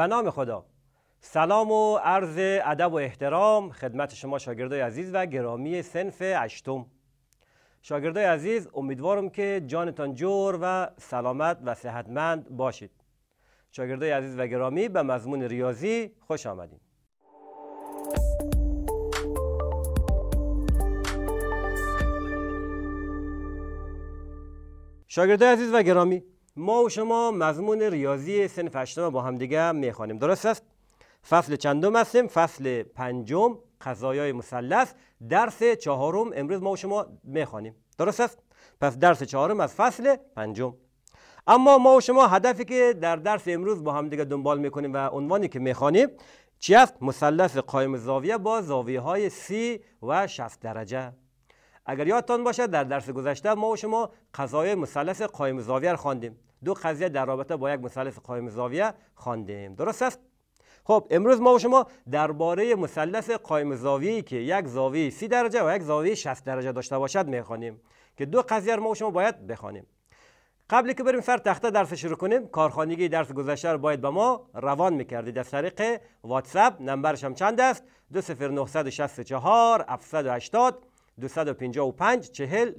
به نام خدا سلام و عرض ادب و احترام خدمت شما شاگردای عزیز و گرامی سنف هشتم شاگردای عزیز امیدوارم که جانتان جور و سلامت و صحتمند باشید شاگردای عزیز و گرامی به مضمون ریاضی خوش آمدید شاگردای عزیز و گرامی ما و شما مضمون ریاضی سنف هشتم با هم دیگه میخوانیم درست است فصل چندم هستیم فصل پنجم قضایای مثلث درس چهارم امروز ما و شما میخوانیم درست است پس درس چهارم از فصل پنجم اما ما و شما هدفی که در درس امروز با همدیگه دیگه دنبال میکنیم و عنوانی که میخوانیم چی است مثلث قایم زاویه با زاویه های سی و 60 درجه اگر یادتان باشد در درس گذشته ما و شما قضایای مثلث قایم زاویه خواندیم دو قضیه در رابطه با یک مثلث قایم زاویه خواندیم درست است خب امروز ما و شما درباره مثلث قایم زاویه که یک زاویه 30 درجه و یک زاویه 60 درجه داشته باشد میخوانیم که دو قضیه رو ما و شما باید بخوانیم قبل که بریم سر تخته درس شروع کنیم کارخانگی درس گذشته رو باید به ما روان میکردید از طریق واتساپ نمبرش هم چند است 20964 780 255 40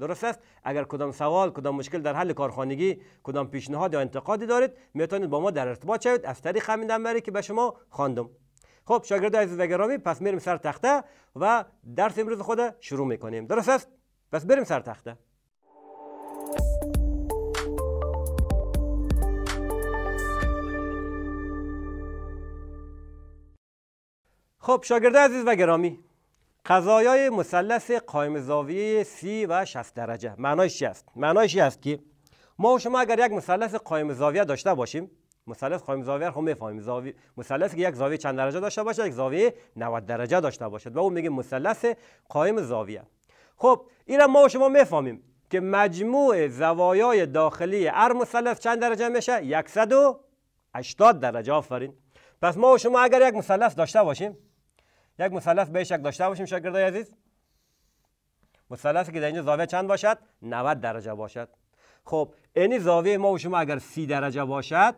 درست است اگر کدام سوال کدام مشکل در حل کارخانگی کدام پیشنهاد یا انتقادی دارید میتونید با ما در ارتباط شوید از طریق همین نمبری که به شما خواندم خب شاگرد عزیز و گرامی پس میریم سر تخته و درس امروز خود شروع میکنیم درست است پس بریم سر تخته خب شاگرد عزیز و گرامی قضایای مثلث قائم زاویه 30 و 60 درجه معنایش چی است معنایش است که ما و شما اگر یک مثلث قائم زاویه داشته باشیم مثلث قائم خب زاویه رو میفهمیم زاویه مثلث که یک زاویه چند درجه داشته باشه یک زاویه 90 درجه داشته باشد و اون میگه مثلث قائم زاویه خب این ما و شما میفهمیم که مجموع زوایای داخلی هر مثلث چند درجه میشه 180 درجه آفرین پس ما و شما اگر یک مثلث داشته باشیم یک مثلث به شک داشته باشیم شاگردای عزیز مثلثی که در اینجا زاویه چند باشد 90 درجه باشد خب این زاویه ما و شما اگر 30 درجه باشد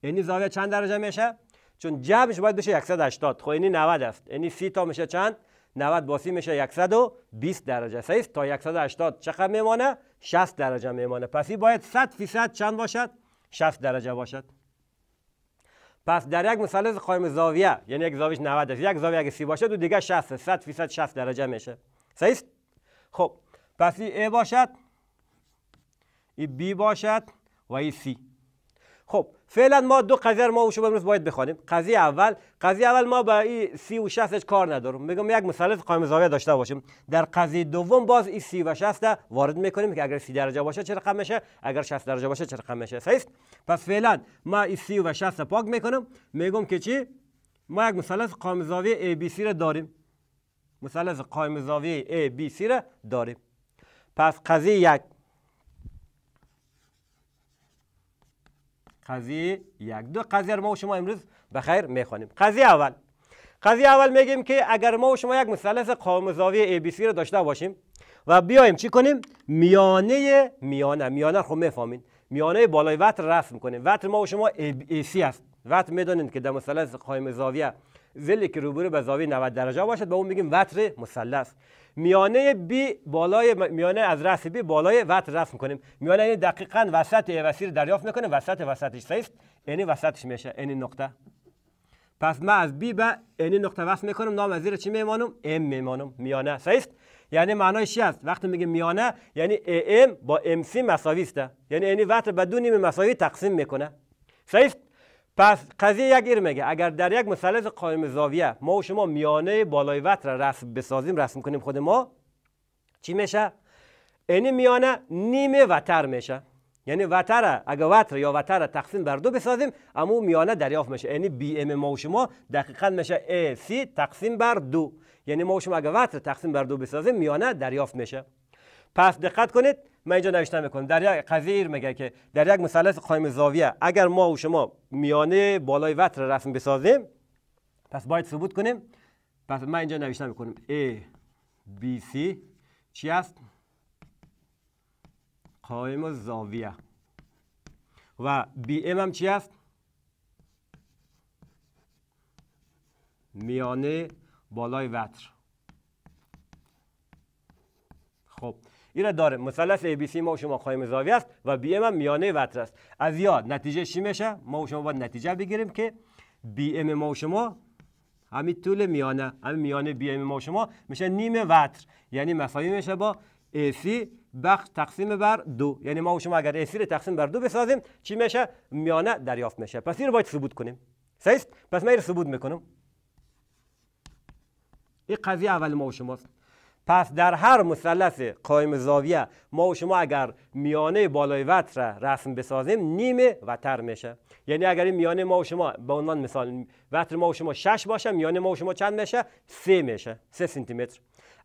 این زاویه چند درجه میشه چون جمعش باید بشه 180 خب اینی 90 است اینی 30 تا میشه چند 90 با 30 میشه 120 درجه صحیح تا 180 چقدر میمانه 60 درجه میمانه پس این باید 100 فیصد چند باشد 60 درجه باشد پس در یک مثلث قائم زاویه یعنی یک زاویه 90 درجه یک زاویه اگه سی باشه دو دیگه 60 100 فیصد 60 درجه میشه صحیح خب پس ای A باشد ای B باشد و ای C خب فعلا ما دو قضیه ما و امروز باید بخونیم قضیه اول قضیه اول ما با این سی و 60 کار نداریم میگم یک مثلث قائم زاویه داشته باشیم در قضیه دوم باز این سی و 60 وارد میکنیم که اگر سی درجه باشه چه رقم میشه اگر 60 درجه باشه چه رقم میشه صحیح پس فعلا ما این سی و 60 پاک میکنم میگم که چی ما یک مثلث قائم زاویه ABC را داریم مثلث قائم زاویه سی را داریم پس قضیه یک قضیه یک دو قضیه ما و شما امروز بخیر خیر میخوانیم قضیه اول قضیه اول میگیم که اگر ما و شما یک مثلث قائم زاویه سی را داشته باشیم و بیایم چی کنیم میانه میانه میانه خب میفهمین میانه بالای وتر رسم کنیم وتر ما و شما سی است وتر میدانید که در مثلث قایم زاویه زلی که روبرو به زاویه 90 درجه باشد به با اون میگیم وتر مثلث میانه بی بالای میانه از رأس بی بالای وتر رسم کنیم میانه یعنی دقیقا وسط وسیر دریافت میکنیم وسط وسطش سیست یعنی وسطش میشه یعنی نقطه پس ما از بی به یعنی نقطه وصل میکنم نام از زیر چی میمانم ام میمانم میانه سیست یعنی معنایش است وقتی میگه میانه یعنی ام با ام سی مساوی است یعنی یعنی وقت به دو نیمه مساوی تقسیم میکنه صحیح پس قضیه یک ایر میگه اگر در یک مثلث قائم زاویه ما و شما میانه بالای وتر را رسم بسازیم رسم کنیم خود ما چی میشه یعنی میانه نیمه وتر میشه یعنی وتر اگر وتر یا وتر تقسیم بر دو بسازیم اما میانه دریافت میشه یعنی بی ام ما و شما دقیقا میشه ای سی تقسیم بر دو یعنی ما و شما اگر وتر تقسیم بر دو بسازیم میانه دریافت میشه پس دقت کنید من اینجا نوشته میکنم در یک قضیه میگه که در یک مثلث قایم زاویه اگر ما و شما میانه بالای وتر رسم بسازیم پس باید ثبوت کنیم پس من اینجا نوشته میکنم A B C چی قائم زاویه و بی ام هم چی است میانه بالای وتر خب این را داره مثلث سی ما و شما قایم زاویه است و ام هم میانه وتر است از یاد نتیجه چی میشه ما و شما باید نتیجه بگیریم که ام ما و شما همین طول میانه همین میانه ام ما و شما میشه نیم وتر یعنی مساوی میشه با AC بخش تقسیم بر دو یعنی ما و شما اگر اسیر تقسیم بر دو بسازیم چی میشه میانه دریافت میشه پس این رو باید ثبوت کنیم صحیح پس من رو ثبوت میکنم این قضیه اول ما و شماست پس در هر مثلث قایم زاویه ما و شما اگر میانه بالای وتر رسم بسازیم نیم وتر میشه یعنی اگر این میانه ما و شما به عنوان مثال وتر ما و شما 6 باشه میانه ما شما چند میشه 3 میشه 3 سانتی متر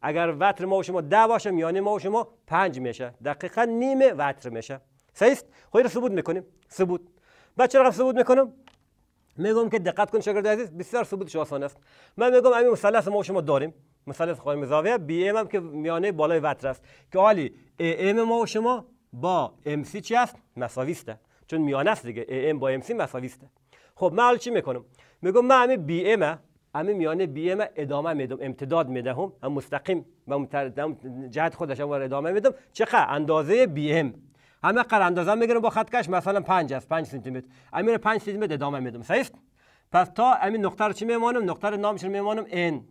اگر وتر ما و شما ده باشه میانه ما و شما پنج میشه دقیقا نیم وتر میشه صحیح خود رو ثبوت میکنیم ثبوت بعد چرا ثبوت میکنم میگم که دقت کن شاگرد عزیز بسیار ثبوتش آسان است من میگم همین مثلث ما و شما داریم مثلث قائم زاویه بی ام هم که میانه بالای وتر است که حالی ای ما و شما با ام سی چی است مساوی است چون میانه است دیگه با ام مساوی است خب من چی میکنم میگم من همین بی ام همه میانه ام ادامه میدم امتداد میدهم هم مستقیم و جهت خودش هم ادامه میدم چقدر اندازه بی ام. همه قر اندازه میگیرم با خط کش مثلا 5 است 5 سانتی متر امیر 5 سانتی متر ادامه میدم صحیح پس تا همین نقطه رو چی میمانم نقطه رو نامش میمانم n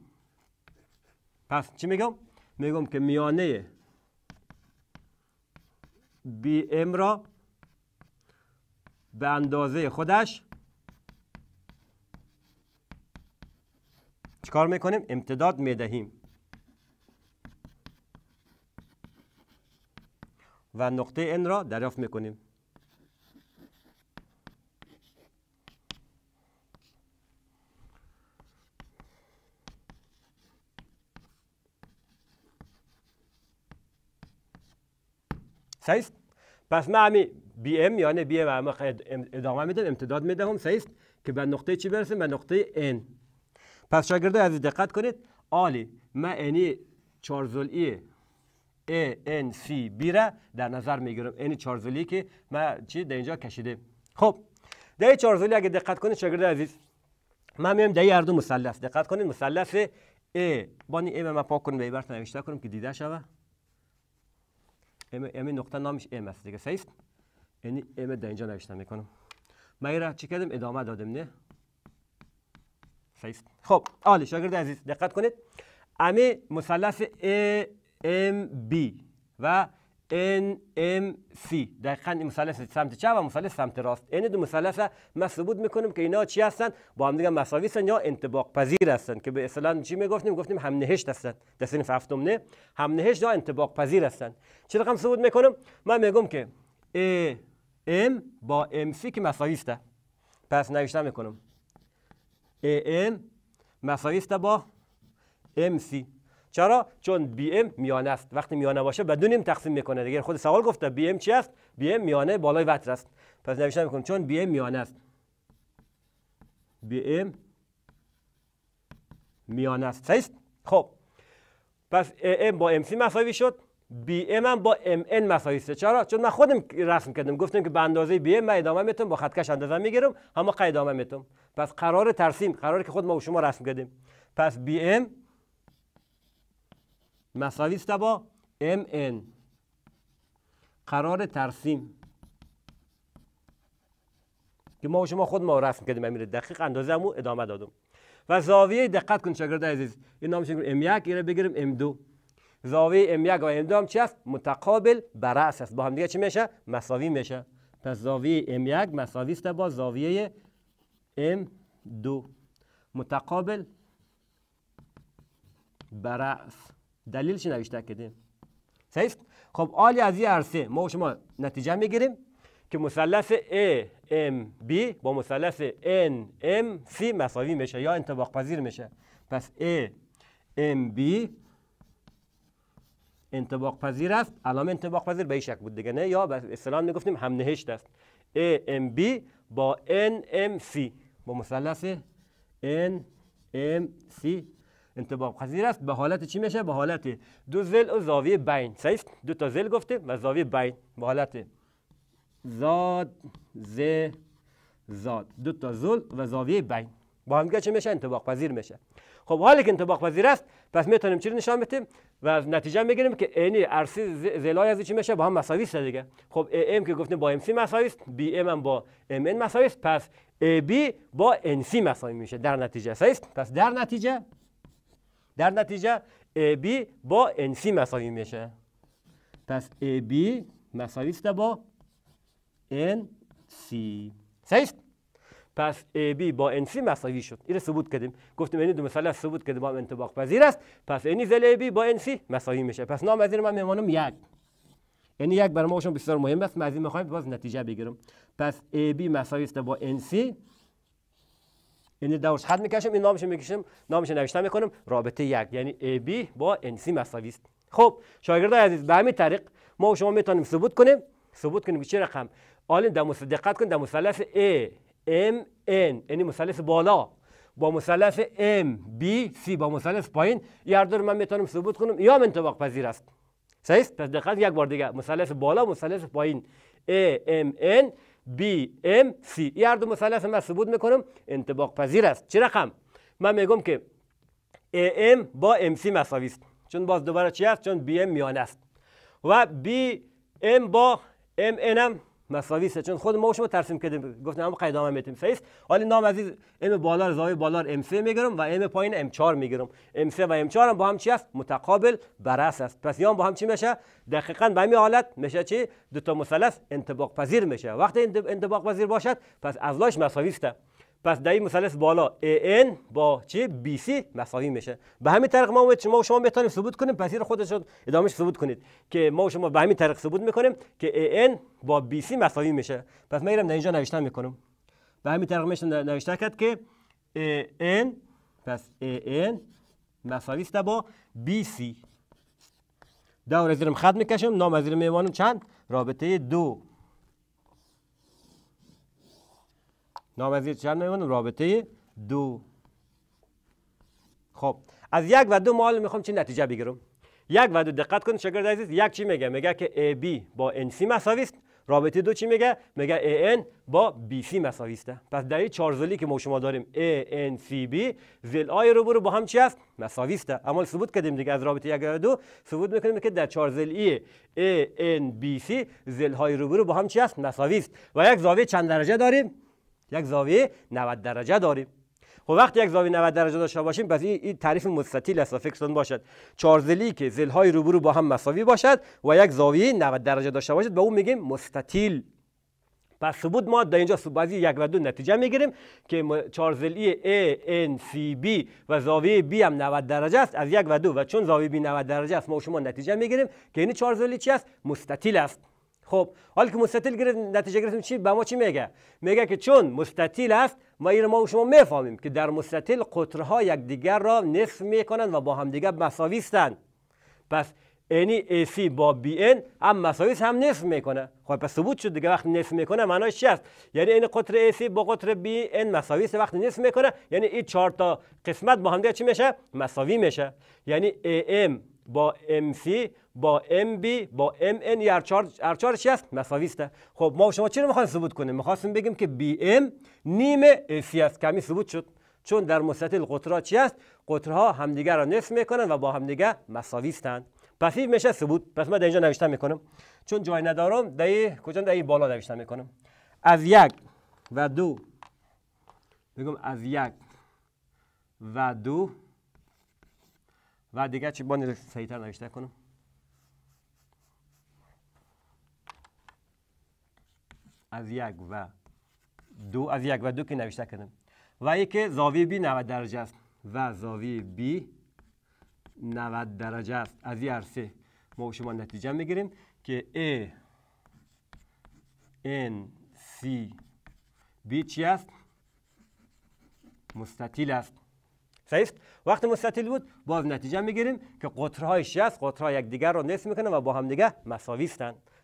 پس چی میگم میگم که میانه بی ام را به اندازه خودش کار میکنیم امتداد میدهیم و نقطه N را دریافت میکنیم صحیح پس ما همی بی ام یعنی بی ام ادامه میدم امتداد میدهم صحیح که به نقطه چی برسیم به نقطه N پس شاگرده عزیز دقت کنید آلی معنی چارزلی A N C بی را در نظر میگیرم این چارزولی که من چی در اینجا کشیده خب در این چارزولی اگه دقت کنید شاگرده عزیز من میام در دو مسلس، دقت کنید مثلث A بانی ایم ما پاک کنیم به برس نوشته کنم که دیده شوه ایم, ایم نقطه نامش ایم است دیگه صحیح یعنی من در اینجا نوشته میکنم من را چی کردم ادامه دادم نه صحیح خب عالی شاگرد عزیز دقت کنید امی مثلث ام ام و ان ام سی دقیقا این مثلث سمت چه و مثلث سمت راست این دو مثلث ما ثبوت میکنیم که اینا چی هستن با هم دیگه مساوی هستن یا انطباق پذیر هستن که به اصطلاح چی میگفتیم گفتیم هم نهشت هستن در صنف هفتم نه هم نهشت یا انتباق پذیر هستن چه رقم ثبوت میکنم من میگم که ام با ام سی که مساوی است پس نوشتم میکنم AM مساوی است با MC چرا چون BM میانه است وقتی میانه باشه به تقسیم میکنه دیگه خود سوال گفته BM چی است BM میانه بالای وتر است پس نوشته میکنیم چون BM میانه است BM میانه است خب پس AM با MC مساوی شد بی ام هم با ام ان مساویسته چرا چون من خودم رسم کردم گفتم که به اندازه بی ام ادامه میتونم با خط کش اندازه میگیرم همه قید ادامه میتونم پس قرار ترسیم قرار که خود ما و شما رسم کردیم پس بی ام مساوی است با ام ان قرار ترسیم که ما و شما خود ما رسم کردیم امیر دقیق اندازه ادامه دادم و زاویه دقت کن شاگرد عزیز این نامش ام 1 اینو بگیریم ام 2 زاویه ام یک و ام دو هم چی است متقابل برعکس است با هم دیگه چی میشه مساوی میشه پس زاویه ام یک مساوی است با زاویه ام دو متقابل دلیل دلیلش نوشته کردیم صحیح خب آلی از این عرصه ما شما نتیجه میگیریم که مثلث A ام با مثلث ان ام سی مساوی میشه یا انطباق پذیر میشه پس A ام انتباق پذیر است علامه انتباق پذیر به شک بود دیگه نه یا به اصطلاح میگفتیم هم نهشت است A M B با N M C با مثلث N M C انتباق پذیر است به حالت چی میشه به حالت دو زل و زاویه بین صحیح دو تا زل گفته و زاویه بین به حالت زاد ز زاد دو تا زل و زاویه بین با هم چی میشه انتباق پذیر میشه خب حالی که انطباق پذیر است پس میتونیم چی نشان بدیم و نتیجه میگیریم که انی ارسی زلای از چی میشه با هم مساوی است دیگه خب ام که گفتیم با ام سی مساوی است بی ام هم با ام ان مساوی است پس ای بی با ان سی مساوی میشه در نتیجه صحیح پس در نتیجه در نتیجه ای بی با ان سی مساوی میشه پس ای بی مساوی است با ان سی صحیح پس AB با NC مساوی شد این ثبوت کردیم گفتیم این دو مثلث ثبوت کردیم با هم انطباق پذیر است پس اینی زل AB با NC مساوی میشه پس نام از این من میمانم یک یعنی یک برای شما بسیار مهم است من از این میخوایم باز نتیجه بگیرم پس AB مساوی است با NC یعنی دورش حد میکشم این نامش میکشم نامش نوشته میکنم رابطه یک یعنی AB با NC مساوی است خب شاگردای عزیز به همین طریق ما و شما میتونیم ثبوت کنیم ثبوت کنیم چه رقم آلین در دقت کن در مثلث A ام ان یعنی مثلث بالا با مثلث ام بی سی با مثلث پایین یاردور من میتونم ثبوت کنم یا انطباق پذیر است صحیح پس دقت یک بار دیگه مثلث بالا مثلث پایین ا ام ان بی ام سی مثلث من ثبوت میکنم انطباق پذیر است چه رقم من میگم که AM با ام سی مساوی است چون باز دوباره چی است چون بی ام میانه است و بی ام با ام ان هم مساوی است چون خود ما شما ترسیم کردیم گفتیم هم قیدام میتیم میتیم است حالی نام عزیز ام بالار زاوی بالار ام 3 میگیرم و ام پایین ام 4 میگیرم ام 3 و ام 4 هم با هم چی است متقابل برعکس است پس یا با هم چی میشه دقیقا به همین حالت میشه چی دو تا مثلث انطباق پذیر میشه وقتی انتباق پذیر باشد پس ازلاش مساوی است پس در مثلث بالا AN با چی BC مساوی میشه به همین طریق ما شما شما میتونیم ثبوت کنیم پس رو خودش ادامش ثبوت کنید که ما و شما به همین طریق ثبوت میکنیم که AN با BC مساوی میشه پس من میرم اینجا نوشته میکنم به همین طریق میشم نوشته کرد که AN پس AN مساوی است با BC دور زیرم خط میکشم نام از میمانم چند رابطه دو نامزید چند میمونه رابطه دو خب از یک و دو مال میخوام چه نتیجه بگیرم یک و دو دقت کن شکر عزیز یک چی میگه میگه که AB با NC مساوی است رابطه دو چی میگه میگه AN با BC مساوی است پس در این چارزلی که ما شما داریم ANCB زل آی رو برو با هم چی است مساوی است اما ثبوت کردیم دیگه از رابطه یک و دو ثبوت میکنیم که در چارزل ای ANBC زل های رو برو با هم چی است مساوی است و یک زاویه چند درجه داریم یک زاویه 90 درجه داریم خب وقتی یک زاویه 90 درجه داشته باشیم پس این تعریف مستطیل است کن باشد زلی که زلهای روبرو با هم مساوی باشد و یک زاویه 90 درجه داشته باشد به اون میگیم مستطیل پس ثبوت ما در اینجا بعضی یک و دو نتیجه میگیریم که چارزلی A, N, C, B و زاویه B هم 90 درجه است از یک و دو و چون زاویه B 90 درجه است ما شما نتیجه میگیریم که این زلی چی است مستطیل است خب حال که مستطیل گرفت نتیجه گرفتیم چی به ما چی میگه میگه که چون مستطیل است ما این ما و شما میفهمیم که در مستطیل قطرها یکدیگر را نصف میکنند و با دیگه مساوی هستند پس ای AC با BN هم مساویس هم نصف میکنه خب پس ثبوت شد دیگه وقت نصف میکنه معناش چی است یعنی این قطر سی با قطر BN مساویس وقت نصف میکنه یعنی این چهار تا قسمت با هم دیگه چی میشه مساوی میشه یعنی AM با سی با ام بی با ام ان هر چار چی است مساوی است خب ما شما چی رو میخوایم ثبوت کنیم میخواستیم بگیم که بی ام نیم سی است کمی ثبوت شد چون در مستطیل قطرها چی است قطرها همدیگر را نصف میکنن و با همدیگر مساوی هستند پس این میشه ثبوت پس من در اینجا نوشتن میکنم چون جای ندارم در کجا در بالا نوشتن میکنم از یک و دو بگم از یک و دو و دیگه چی بانی سعیتر نوشته کنم از یک و دو از یک و دو که نوشته کردم و یک زاویه بی 90 درجه است و زاویه بی 90 درجه است از این سه ما شما نتیجه میگیریم که A N C B چی است؟ مستطیل است صحیح وقتی مستطیل بود باز نتیجه میگیریم که قطرهای 60 قطرها یکدیگر رو نصف میکنه و با هم دیگه مساوی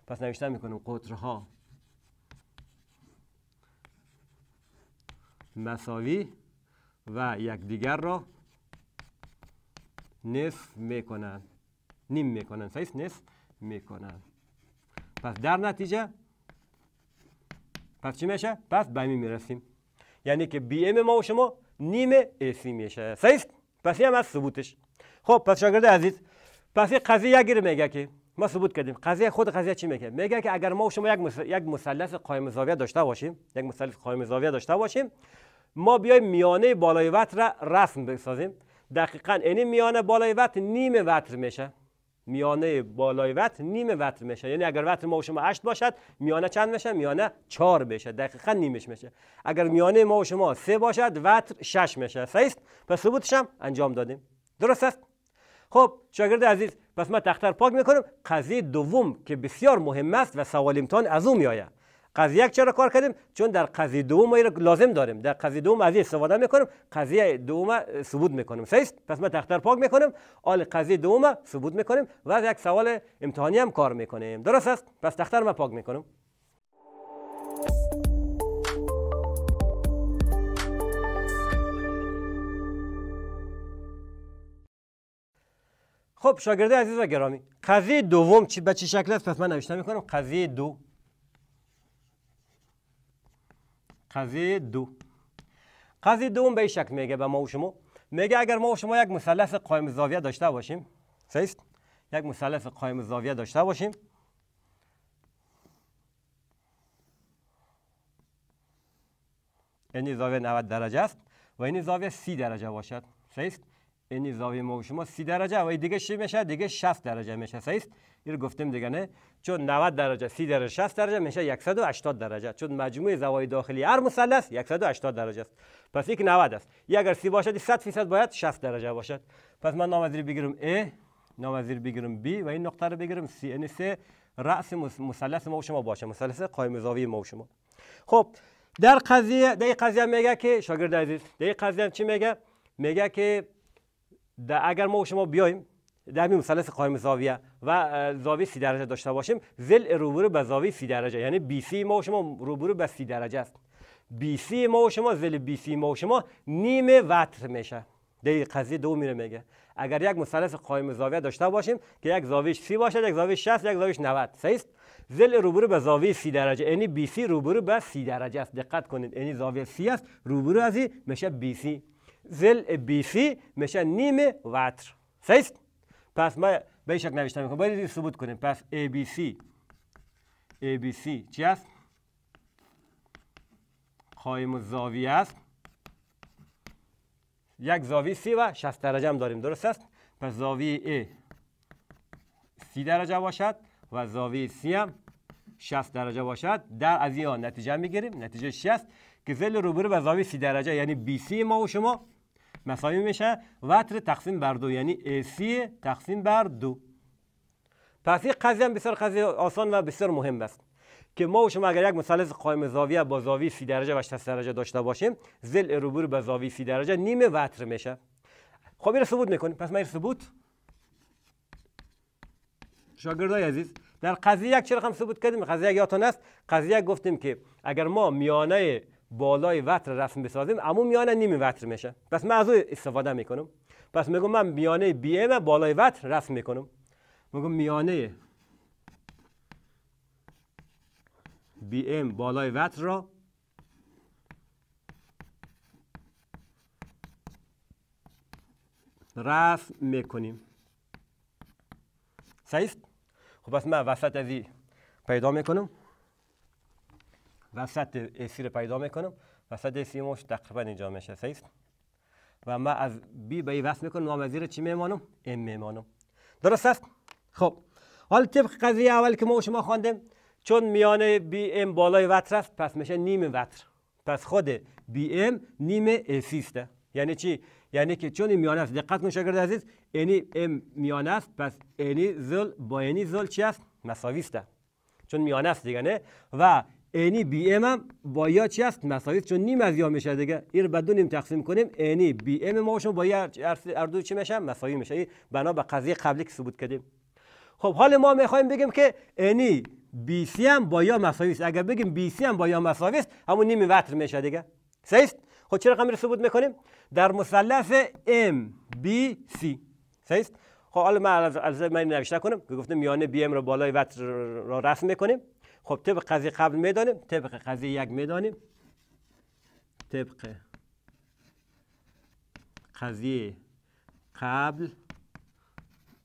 پس نوشته میکنم قطرها مساوی و یکدیگر را نصف میکنن نیم میکنن صحیح نصف میکنن پس در نتیجه پس چی میشه پس به می میرسیم یعنی که بی ام ما و شما نیم اسی میشه صحیح پس هم از ثبوتش خب پس شاگرد عزیز پس قضیه گیر میگه که ما ثبوت کردیم قضیه خود قضیه چی میگه میگه که اگر ما شما یک یک مثلث قائم زاویه داشته باشیم یک مثلث قائم زاویه داشته باشیم ما بیایم میانه بالای وتر را رسم بسازیم دقیقا این یعنی میانه بالای وتر نیم وتر میشه میانه بالای وتر نیم وتر میشه یعنی اگر وتر ما و شما 8 باشد میانه چند میشه میانه 4 بشه دقیقا نیمش میشه اگر میانه ما و شما سه باشد وتر 6 میشه صحیح پس ثبوتش هم انجام دادیم درست است خب شاگرد عزیز پس من تختر پاک میکنم قضیه دوم که بسیار مهم است و سوالیمتان امتحان از او میآید قضیه یک چرا کار کردیم چون در قضیه دوم ما لازم داریم در قضیه دوم از استفاده میکنیم قضیه دوم ثبوت میکنیم صحیح پس ما تختر پاک میکنیم آل قضیه دوم ثبوت میکنیم و از یک سوال امتحانی هم کار میکنیم درست است پس تختر ما پاک میکنیم خب شاگرده عزیز و گرامی قضیه دوم چی به چه شکل است پس من نوشته میکنم قضیه دو قضیه دو قضیه دوم به شک میگه به ما و شما میگه اگر ما و شما یک مثلث قایم زاویه داشته باشیم سیست؟ یک مثلث قائم زاویه داشته باشیم این یعنی زاویه 90 درجه است و این یعنی زاویه 30 درجه باشد سیست؟ این زاویه ما شما 30 درجه و دیگه چی میشه دیگه 60 درجه میشه صحیح است این گفتیم دیگه نه چون 90 درجه 30 درجه 60 درجه میشه 180 درجه چون مجموع زوایای داخلی هر مثلث 180 درجه است پس یک 90 است یا اگر 30 باشد 100 درصد باید 60 درجه باشد پس من نام از بگیرم A نام از بگیرم B و این نقطه رو بگیرم C این سه رأس مثلث ما شما باشه مثلث قائم زاویه ما شما خب در قضیه در قضیه میگه که شاگرد عزیز در قضیه چی میگه میگه که در اگر ما و شما بیایم در همین مثلث قائم زاویه و زاویه 30 درجه داشته باشیم زل روبرو به زاویه 30 درجه یعنی BC ما و شما روبرو به 30 درجه است BC ما و شما زل BC ما و شما نیم وتر میشه در قضیه دو میره میگه اگر یک مثلث قائم زاویه داشته باشیم که یک زاویه 30 باشه یک زاویه 60 یک زاویه 90 صحیح زل روبرو به زاویه 30 درجه یعنی BC روبرو به 30 درجه است دقت کنید یعنی زاویه 30 است روبرو از میشه BC زل بی سی میشه نیم وتر صحیح پس ما به شکل نوشته میکنم باید خب ثبوت کنیم پس ای بی سی ای بی سی چی است قایم زاویه است یک زاوی سی و 60 درجه هم داریم درست است پس زاویه ای سی درجه باشد و زاوی سی هم 60 درجه باشد در از این نتیجه میگیریم نتیجه 60 که زل روبرو به زاویه سی درجه یعنی BC ما و شما مساوی میشه وتر تقسیم بر دو یعنی سی تقسیم بر دو پس این قضیه هم بسیار قضیه آسان و بسیار مهم است که ما و شما اگر یک مثلث قائم زاویه با زاویه سی درجه و 60 درجه داشته باشیم زل روبرو به زاویه سی درجه نیم وتر میشه خب این ثبوت میکنیم پس ما این ثبوت شاگردای عزیز در قضیه یک چرا هم ثبوت کردیم قضیه یک یادتون است قضیه یک گفتیم که اگر ما میانه بالای وتر رسم بسازیم اما میانه نیم وتر میشه پس من از او استفاده میکنم پس میگم من میانه بی ام بالای وتر رسم میکنم میگم میانه بی ام بالای وتر را رسم میکنیم صحیح خب پس من وسط ازی پیدا میکنم وسط اسی رو پیدا میکنم وسط اسی مش تقریبا اینجا میشه و ما از بی به ای وصل میکنم رو چی میمانم؟ ام میمانم درست است؟ خب حال طبق قضیه اول که ما شما خواندیم چون میانه بی ام بالای وتر است پس میشه نیم وتر پس خود بی ام نیم اسی است یعنی چی یعنی که چون این میانه است دقت کن شاگرد عزیز اینی ام میانه پس اینی زل با یعنی زل چی است مساوی است چون میانه است دیگه نه و اینی بی ام هم با یا چی هست مساویست چون نیم از یا میشه دیگه این رو دو نیم تقسیم کنیم اینی بی ام ما با یا اردو چی میشه مساوی میشه بنا به قضیه قبلی که ثبوت کردیم خب حال ما میخوایم بگیم که اینی بی سی هم با یا مساوی اگر بگیم بی سی هم با یا مساوی است همون نیم وتر میشه دیگه صحیح خب چه رقمی ثبوت میکنیم در مثلث ام بی سی صحیح خب حالا من از من نوشته کنم که گفتم میانه بی ام رو بالای وتر را رسم میکنیم خب طبق قضیه قبل میدانیم طبق قضیه یک میدانیم طبق قضیه قبل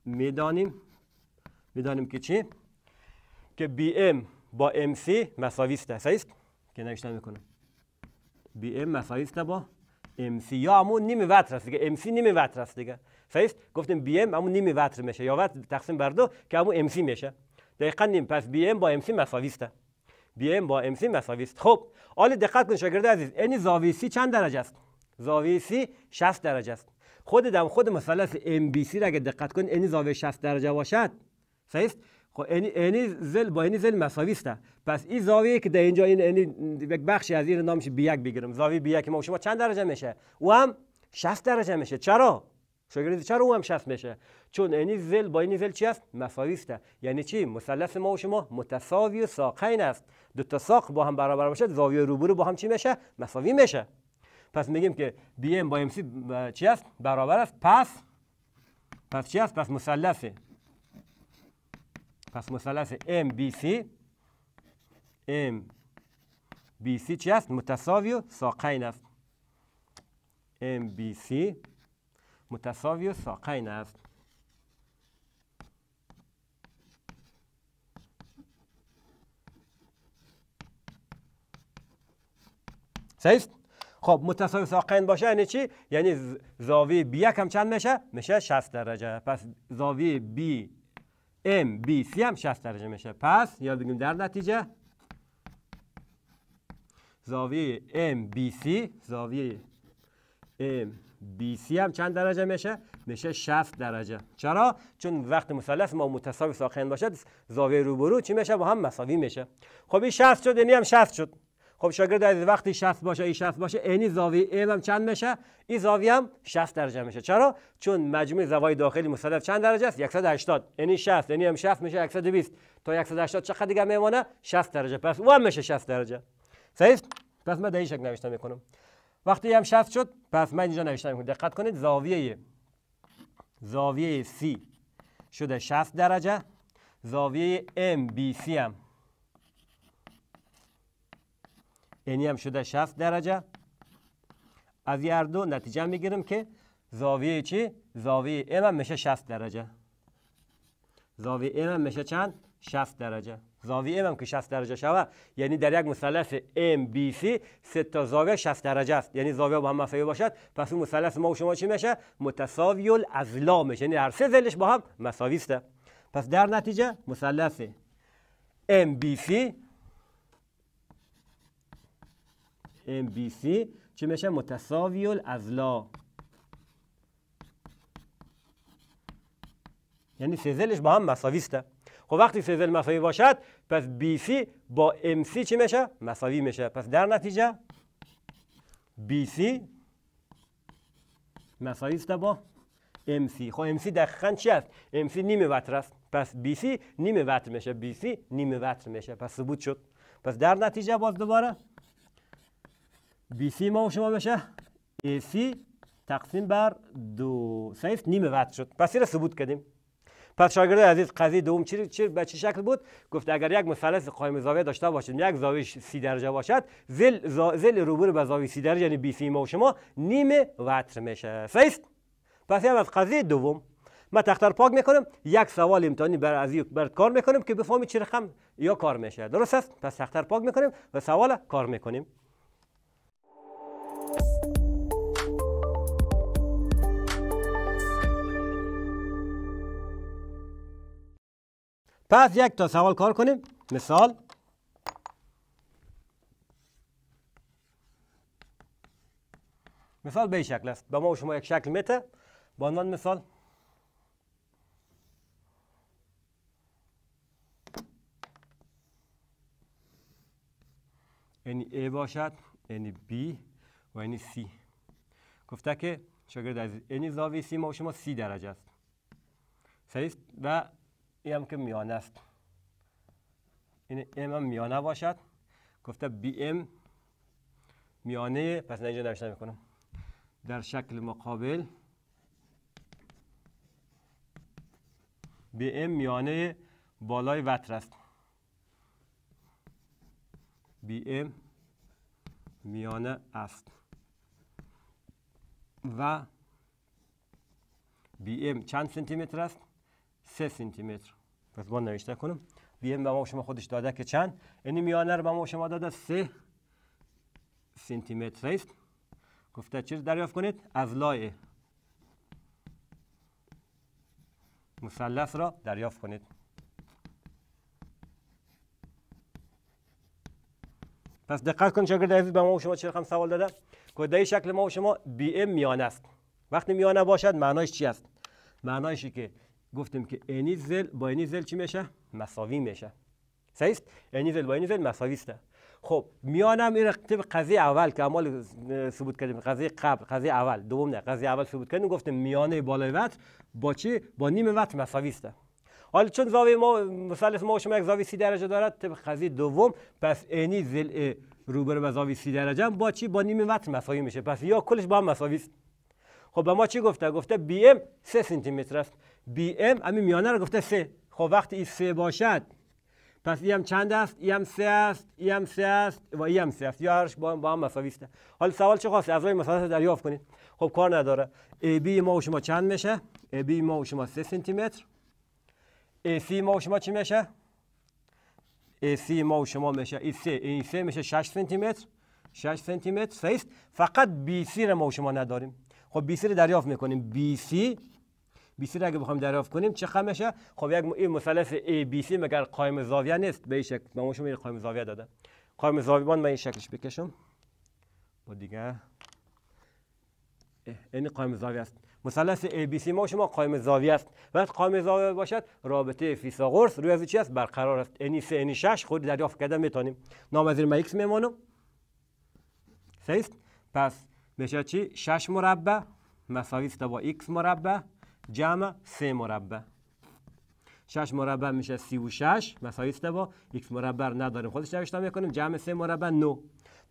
میدانیم میدانیم که چی؟ که بی ام با ام سی مساوی است است که نوشتن میکنم بی ام مساوی است با ام سی یا همون نیم وتر است دیگه ام سی نیم وتر است دیگه صحیح گفتیم BM ام همون نیم وتر میشه یا وتر تقسیم بر دو که همون ام سی میشه دقیقا نیم پس بی ام با ام سی مساویست بی ام با ام سی مساویست خب حالا دقت کن شاگرد عزیز این زاویه سی چند درجه است زاویه سی 60 درجه است خود دم خود مثلث ام بی سی را اگه دقت کن این زاویه 60 درجه باشد صحیح خب این زل با این زل مساوی است پس این زاویه که در اینجا این یک بخشی از این نامش بی یک بگیرم زاویه بی یک ما شما چند درجه میشه او هم 60 درجه میشه چرا شاگرد چرا او هم شست میشه چون اینی زل با اینی زل چی است مساویست یعنی چی مثلث ما و شما متساوی و ساقین است دو تا ساق با هم برابر باشه زاویه روبرو با هم چی میشه مساوی میشه پس میگیم که بی ام با ام سی چی است برابر است پس پس چی است پس مثلث پس مثلث ام بی سی ام چی است متساوی و ساقین است MBC متساوی ساقین است صحیح خب متساوی ساقین باشه یعنی چی یعنی زاویه بی یک هم چند میشه میشه 60 درجه پس زاویه بی ام بی سی هم 60 درجه میشه پس یا بگیم در نتیجه زاویه ام بی سی زاویه ام BC هم چند درجه میشه میشه 60 درجه چرا چون وقت مثلث ما متساوی ساکن باشد زاویه روبرو چی میشه با هم مساوی میشه خب این 60 شد یعنی هم 60 شد خب شاگرد از وقتی 60 باشه این 60 باشه یعنی زاویه A هم چند میشه این زاویه هم 60 درجه میشه چرا چون مجموع زوایای داخلی مثلث چند درجه است 180 یعنی 60 یعنی هم 60 میشه 120 تا 180 چقدر دیگه میمونه 60 درجه پس اون هم میشه 60 درجه صحیح پس ما در شک شکل میکنم وقتی هم شفت شد پس من اینجا نوشتم میکنم دقت کنید زاویه زاویه C شده 60 درجه زاویه MBC هم اینی هم شده 60 درجه از هر دو نتیجه میگیریم که زاویه چی؟ زاویه M هم میشه 60 درجه زاویه M هم میشه چند؟ 60 درجه زاویه ام هم که 60 درجه شوه یعنی در یک مثلث MBC سه تا زاویه 60 درجه است یعنی زاویه با هم مساوی باشد پس اون مثلث ما و شما چی میشه متساوی الاضلاع میشه یعنی هر سه ضلعش با هم مساوی است پس در نتیجه مثلث MBC MBC چی میشه متساوی الاضلاع یعنی سه ضلعش با هم مساوی است خب وقتی سه زل مساوی باشد پس BC با MC چی میشه مساوی میشه پس در نتیجه BC مساوی است با MC خب MC دقیقا چی است MC نیم وتر است پس BC نیم وتر میشه BC نیم وتر میشه پس ثبوت شد پس در نتیجه باز دوباره BC ما و شما میشه AC تقسیم بر دو سیف نیم وتر شد پس این را ثبوت کردیم پس شاگرد عزیز قضیه دوم چی چی به چه شکل بود گفت اگر یک مثلث قائم زاویه داشته باشیم یک زاویه 30 درجه باشد زل زل روبرو به زاویه 30 درجه یعنی بی ما و شما نیم وتر میشه صحیح پس این از قضیه دوم ما تختر پاک میکنم یک سوال امتحانی بر از برات کار میکنیم که بفهمی چه رقم یا کار میشه درست است پس تختر پاک میکنیم و سوال کار میکنیم پس یک تا سوال کار کنیم مثال مثال به شکل است به ما شما یک شکل میته به عنوان مثال اینی A باشد اینی B و اینی C گفته که شاگرد از اینی زاوی C ما شما C درجه است صحیح و ای که میانه است این ام هم میانه باشد گفته بی ام میانه پس نه اینجا نوشته میکنم در شکل مقابل بی ام میانه بالای وتر است بی ام میانه است و بی ام چند سانتی متر است 3 سانتی متر پس با نوشته کنم وی ام به ما شما خودش داده که چند این یعنی میانه رو به ما شما داده 3 سانتی متر است گفته چیز دریافت کنید از لای مثلث را دریافت کنید پس دقت کنید شاگرد عزیز به ما شما چه رقم سوال داده کدای شکل ما شما بی ام میانه است وقتی میانه باشد معنایش چی است معنایشی که گفتیم که اینی زل با اینی زل چی میشه مساوی میشه صحیح اینی زل با اینی زل مساوی است خب میانم این به قضیه اول که اول ثبوت کردیم قضیه قبل قضیه اول دوم نه قضیه اول ثبوت کردیم گفتیم میانه بالای وتر با چی با نیم وتر مساوی است حالا چون زاویه ما مثلث ما شما یک زاویه 30 درجه دارد طبق قضیه دوم پس اینی زل روبر به زاویه 30 درجه با چی با نیم وتر مساوی میشه پس یا کلش با هم مساوی است خب به ما چی گفته گفته بی ام 3 سانتی متر است بی ام همین میانه رو گفته سه خب وقتی این سه باشد پس ای هم چند است ای هم سه است ای هم سه است و ای هم سه است یارش با هم, با هم مساوی است حالا سوال چه خواست اعضای مثلث رو دریافت کنید خب کار نداره ای بی ما و شما چند میشه ای بی ما و شما 3 سانتی متر ای سی ما و شما چی میشه ای سی ما و شما میشه ای سه ای سه میشه 6 سانتی متر 6 سانتی متر فقط بی سی رو ما و شما نداریم خب بی سی رو دریافت میکنیم بی سی BC را اگه بخوایم دریافت کنیم چه خمشه خب یک این مثلث ABC مگر قائم زاویه نیست به این شکل ما شما این زاویه دادم قائم زاویه من این شکلش بکشم با دیگه این قائم زاویه است مثلث ABC ما شما قایم زاویه است وقتی قائم زاویه باشد رابطه فیثاغورس روی از چی است برقرار است اینی سه اینی شش خود دریافت کرده میتونیم نام از ما x میمانم پس میشه چی 6 مربع مساوی است با x مربع جمع 3 مربع 6 مربع میشه 36 مساویست با X مربع نداریم خودش رو یقین جمع سه مربع 9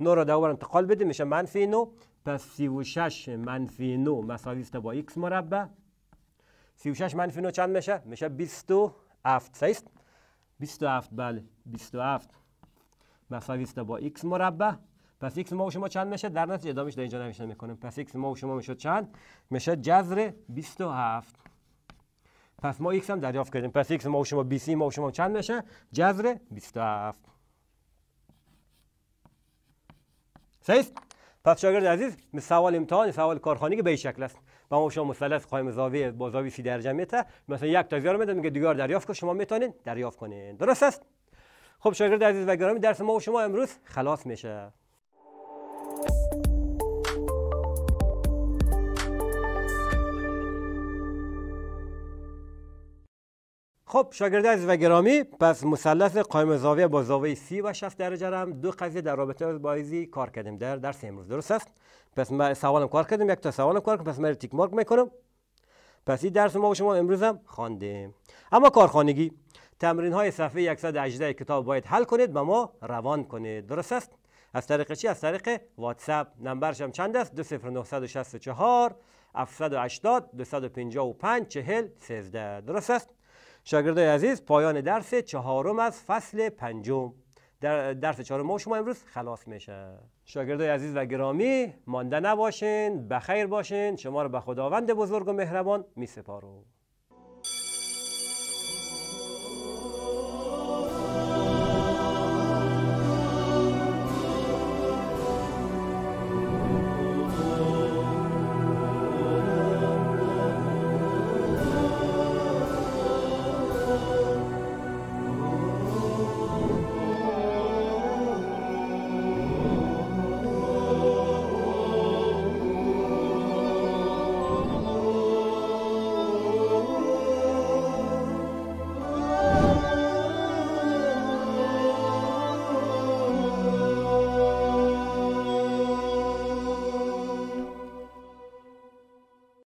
9 رو در اینجا انتقال بدیم میشه منفی 9 پس 36 منفی 9 مساویست با X مربع 36 منفی 9 چند میشه؟ میشه 27 صحیست؟ 27 بله 27 مساویست با X مربع پس x ما و شما چند میشه در نتیجه ادامش در اینجا نمیشه میکنیم پس x ما و شما میشه چند میشه جذر 27 پس ما x هم دریافت کردیم پس x ما و شما 20 ما و شما چند میشه جذر 27 صحیح پس شاگرد عزیز سوال امتحان سوال کارخانه که به این شکل است و ما شما مثلث قائم زاویه با زاویه 30 درجه میته مثلا یک تا رو میده میگه دیگر دریافت کن شما میتونید دریافت کنید. درست است خب شاگرد عزیز و گرامی درس ما و شما امروز خلاص میشه خب شاگرد عزیز و گرامی پس مثلث قائم زاویه با زاویه سی و 60 درجه را دو قضیه در رابطه با ایزی کار کردیم در درس امروز درست است پس ما سوالم کار کردیم یک تا سوالم کار کردیم پس من تیک مارک میکنم پس این درس ما شما امروز هم خواندیم اما کارخانگی تمرین های صفحه 118 کتاب باید حل کنید به ما روان کنید درست است از طریق چی از طریق واتساپ نمبرش هم چند است 20964 780 255 40 13 درست است شاگردای عزیز پایان درس چهارم از فصل پنجم در درس چهارم ما شما امروز خلاص میشه شاگردای عزیز و گرامی مانده نباشین بخیر باشین شما رو به خداوند بزرگ و مهربان میسپارم